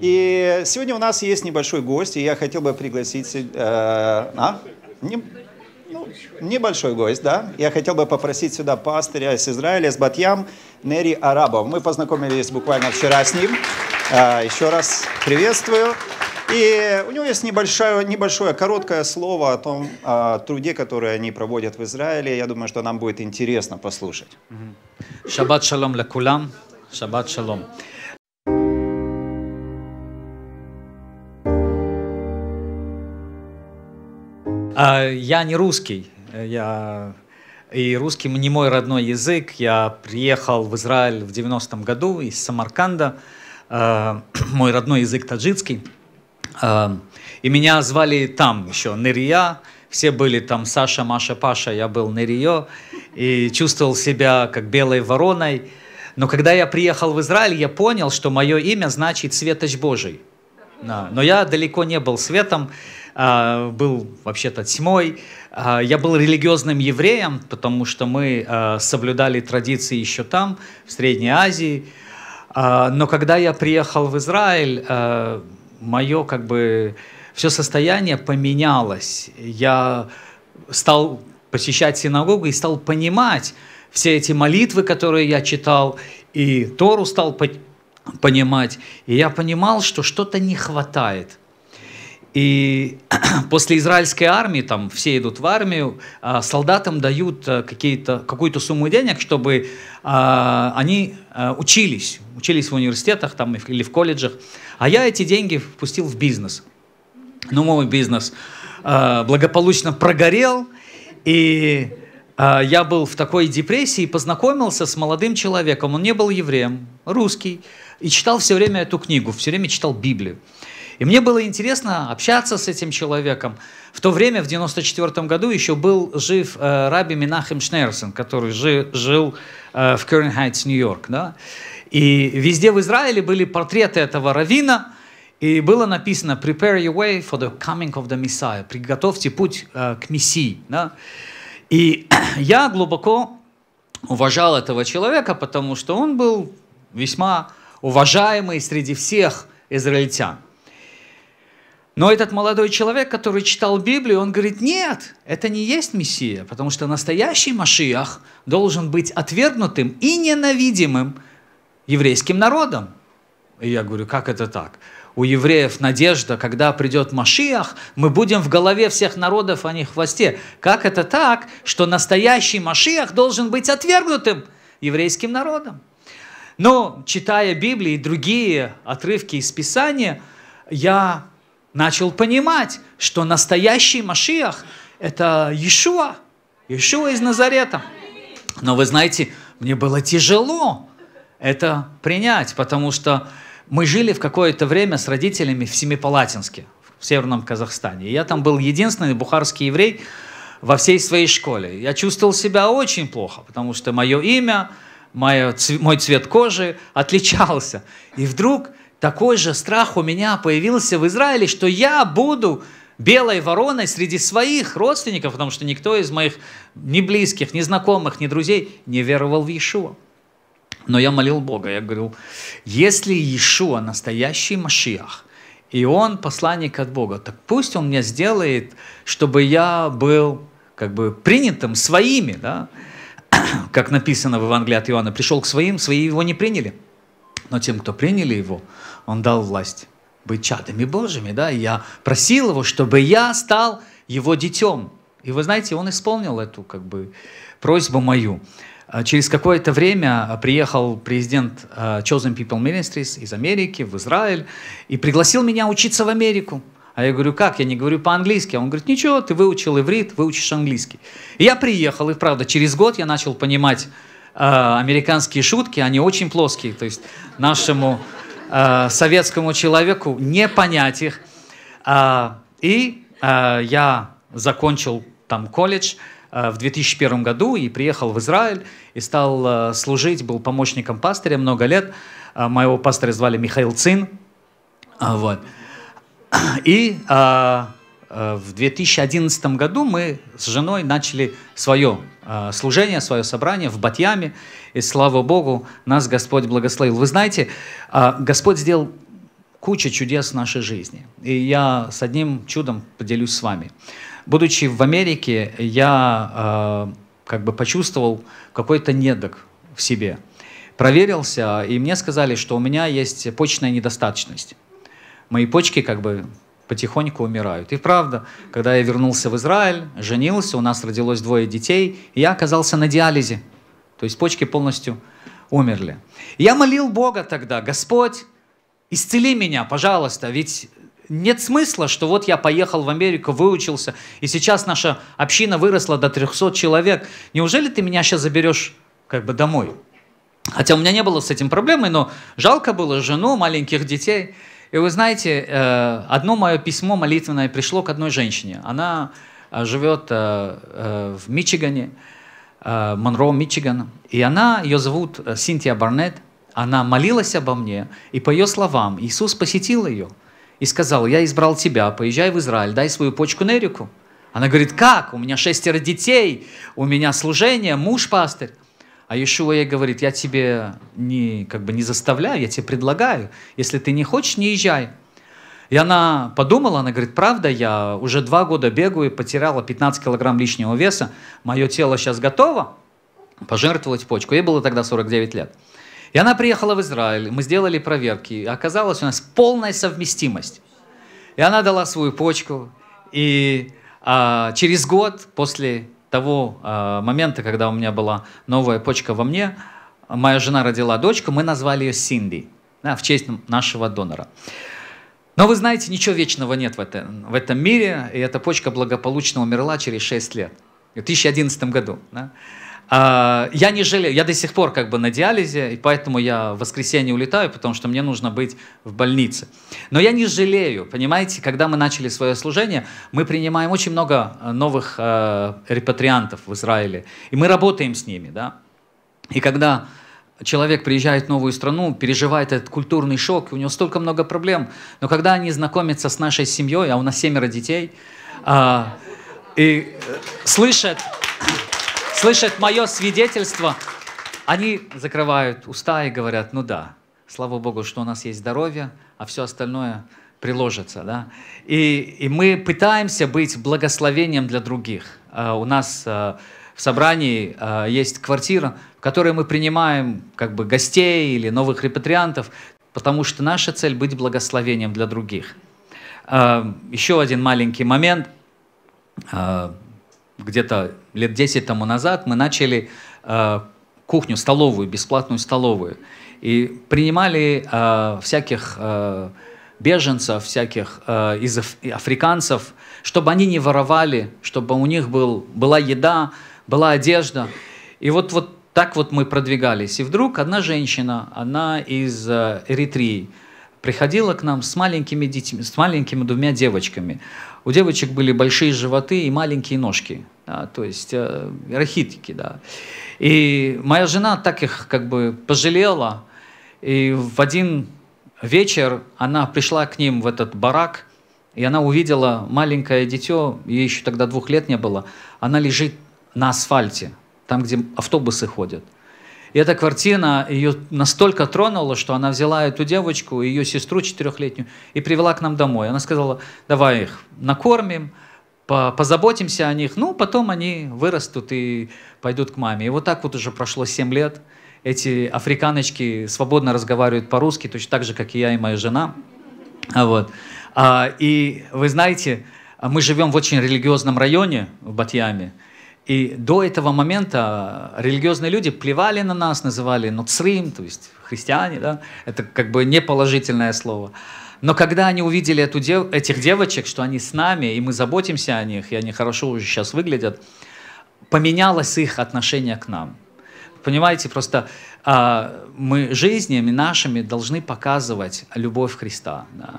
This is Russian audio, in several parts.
И сегодня у нас есть небольшой гость, и я хотел бы пригласить... Э, а? Не, ну, небольшой гость, да. Я хотел бы попросить сюда пастыря из Израиля, с Батьям Нери Арабов. Мы познакомились буквально вчера с ним. Э, еще раз приветствую. И у него есть небольшое, небольшое короткое слово о том о труде, который они проводят в Израиле. Я думаю, что нам будет интересно послушать. Шаббат шалом лекулам. Шаббат шалом. А, я не русский. Я... И русский не мой родной язык. Я приехал в Израиль в 90-м году из Самарканда. А, мой родной язык таджикский. А, и меня звали там еще Нырия. Все были там Саша, Маша, Паша. Я был Нырио. И чувствовал себя как белой вороной. Но когда я приехал в Израиль, я понял, что мое имя значит «светоч Божий». Да. Но я далеко не был светом. А, был вообще-то тьмой. А, я был религиозным евреем, потому что мы а, соблюдали традиции еще там, в Средней Азии. Но когда я приехал в Израиль, мое как бы все состояние поменялось. Я стал посещать синагогу и стал понимать все эти молитвы, которые я читал, и Тору стал понимать. И я понимал, что что-то не хватает – и после израильской армии, там все идут в армию, а, солдатам дают э, какую-то сумму денег, чтобы а, они э, учились, учились в университетах там, или в колледжах. А я эти деньги впустил в бизнес. Ну, мой бизнес э, благополучно прогорел, и я был в такой депрессии, познакомился с молодым человеком, он не был евреем, русский, и читал все время эту книгу, все время читал Библию. И мне было интересно общаться с этим человеком. В то время, в 1994 году, еще был жив э, Раби Минахем Шнейерсон, который жи, жил э, в Кернхайтс, Нью-Йорк. Да? И везде в Израиле были портреты этого равина, и было написано «Prepare your way for the coming of the Messiah» – «Приготовьте путь э, к Мессии». Да? И я глубоко уважал этого человека, потому что он был весьма уважаемый среди всех израильтян. Но этот молодой человек, который читал Библию, он говорит, нет, это не есть Мессия, потому что настоящий Машиах должен быть отвергнутым и ненавидимым еврейским народом. И я говорю, как это так? У евреев надежда, когда придет Машиах, мы будем в голове всех народов, а не в хвосте. Как это так, что настоящий Машиах должен быть отвергнутым еврейским народом? Но, читая Библию и другие отрывки из Писания, я начал понимать, что настоящий Машиах – это Иешуа, Иешуа из Назарета. Но вы знаете, мне было тяжело это принять, потому что мы жили в какое-то время с родителями в Семипалатинске, в Северном Казахстане. И я там был единственный бухарский еврей во всей своей школе. Я чувствовал себя очень плохо, потому что мое имя, мое, мой цвет кожи отличался. И вдруг такой же страх у меня появился в Израиле, что я буду белой вороной среди своих родственников, потому что никто из моих ни близких, ни знакомых, ни друзей не веровал в Иешуа. Но я молил Бога, я говорил, если Иешуа настоящий Машиах, и он посланник от Бога, так пусть он меня сделает, чтобы я был как бы принятым своими, да? как написано в Евангелии от Иоанна, пришел к своим, свои его не приняли – но тем, кто приняли его, он дал власть быть чадами Божьими. Да? И я просил его, чтобы я стал его детем. И вы знаете, он исполнил эту как бы, просьбу мою. А через какое-то время а, приехал президент а, Chosen People Ministries из Америки в Израиль и пригласил меня учиться в Америку. А я говорю, как? Я не говорю по-английски. А он говорит, ничего, ты выучил иврит, выучишь английский. И я приехал, и правда, через год я начал понимать Э, американские шутки, они очень плоские. То есть нашему э, советскому человеку не понять их. Э, и э, я закончил там колледж э, в 2001 году и приехал в Израиль и стал э, служить, был помощником пастыря много лет. Э, моего пастыря звали Михаил Цин. Э, вот. И э, Э, в 2011 году мы с женой начали свое э, служение, свое собрание в Батьяме. И слава Богу, нас Господь благословил. Вы знаете, э, Господь сделал куча чудес в нашей жизни. И я с одним чудом поделюсь с вами. Будучи в Америке, я как бы почувствовал какой-то недок в себе. Проверился, и мне сказали, что у меня есть почечная недостаточность. Мои почки как бы потихоньку умирают. И правда, когда я вернулся в Израиль, женился, у нас родилось двое детей, и я оказался на диализе. То есть почки полностью умерли. И я молил Бога тогда, Господь, исцели меня, пожалуйста, ведь нет смысла, что вот я поехал в Америку, выучился, и сейчас наша община выросла до 300 человек. Неужели ты меня сейчас заберешь как бы домой? Хотя у меня не было с этим проблемы, но жалко было жену, маленьких детей – и вы знаете, э, одно мое письмо молитвенное пришло к одной женщине. Она э, живет э, в Мичигане, Монро, Мичиган. И она, ее зовут Синтия Барнетт. Она молилась обо мне, и по ее словам Иисус посетил ее и сказал, я избрал тебя, поезжай в Израиль, дай свою почку Нерику. Она говорит, как? У меня шестеро детей, у меня служение, муж пастырь. А Иешуа ей говорит, я тебе не, как бы не заставляю, я тебе предлагаю. Если ты не хочешь, не езжай. И она подумала, она говорит, правда, я уже два года бегаю, потеряла 15 килограмм лишнего веса, мое тело сейчас готово пожертвовать почку. Ей было тогда 49 лет. И она приехала в Израиль, мы сделали проверки, и оказалось у нас полная совместимость. И она дала свою почку, и а, через год после того э, момента, когда у меня была новая почка во мне, моя жена родила дочку, мы назвали ее Синди да, в честь нашего донора. Но вы знаете, ничего вечного нет в, это, в этом мире, и эта почка благополучно умерла через 6 лет, в 2011 году. Да? А, я не жалею, я до сих пор как бы на диализе, и поэтому я в воскресенье улетаю, потому что мне нужно быть в больнице. Но я не жалею, понимаете, когда мы начали свое служение, мы принимаем очень много э, новых э, репатриантов в Израиле, и мы работаем с ними, да. И когда человек приезжает в новую страну, переживает этот культурный шок, у него столько много проблем, но когда они знакомятся с нашей семьей, а у нас семеро детей, а, э, и слышат слышат мое свидетельство, они закрывают уста и говорят, ну да, слава Богу, что у нас есть здоровье, а все остальное приложится. Да? И, и мы пытаемся быть благословением для других. А, у нас а, в собрании а, есть квартира, в которой мы принимаем как бы, гостей или новых репатриантов, потому что наша цель – быть благословением для других. Еще один маленький момент – где-то лет 10 тому назад мы начали э, кухню, столовую, бесплатную столовую. И принимали э, всяких э, беженцев, всяких э, из аф африканцев, чтобы они не воровали, чтобы у них был, была еда, была одежда. И вот, вот так вот мы продвигались. И вдруг одна женщина, она из э, Эритрии, приходила к нам с маленькими детьми, с маленькими двумя девочками. У девочек были большие животы и маленькие ножки, да, то есть э, рахитики, да. И моя жена так их как бы пожалела, и в один вечер она пришла к ним в этот барак, и она увидела маленькое дитё, ей еще тогда двух лет не было, она лежит на асфальте, там, где автобусы ходят. И эта картина ее настолько тронула, что она взяла эту девочку, ее сестру четырехлетнюю, и привела к нам домой. Она сказала, давай их накормим, позаботимся о них, ну, потом они вырастут и пойдут к маме. И вот так вот уже прошло 7 лет. Эти африканочки свободно разговаривают по-русски, точно так же, как и я и моя жена. А вот. А, и вы знаете, мы живем в очень религиозном районе в Батьяме. И до этого момента религиозные люди плевали на нас, называли нуцрим, то есть христиане, да? это как бы неположительное слово. Но когда они увидели эту дев... этих девочек, что они с нами, и мы заботимся о них, и они хорошо уже сейчас выглядят, поменялось их отношение к нам. Понимаете, просто э, мы жизнями нашими должны показывать любовь Христа. Да?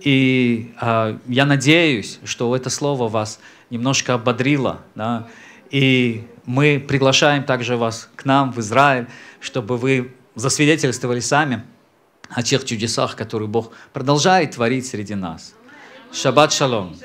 И э, я надеюсь, что это слово вас немножко ободрило. Да? И мы приглашаем также вас к нам в Израиль, чтобы вы засвидетельствовали сами о тех чудесах, которые Бог продолжает творить среди нас. Шаббат шалом!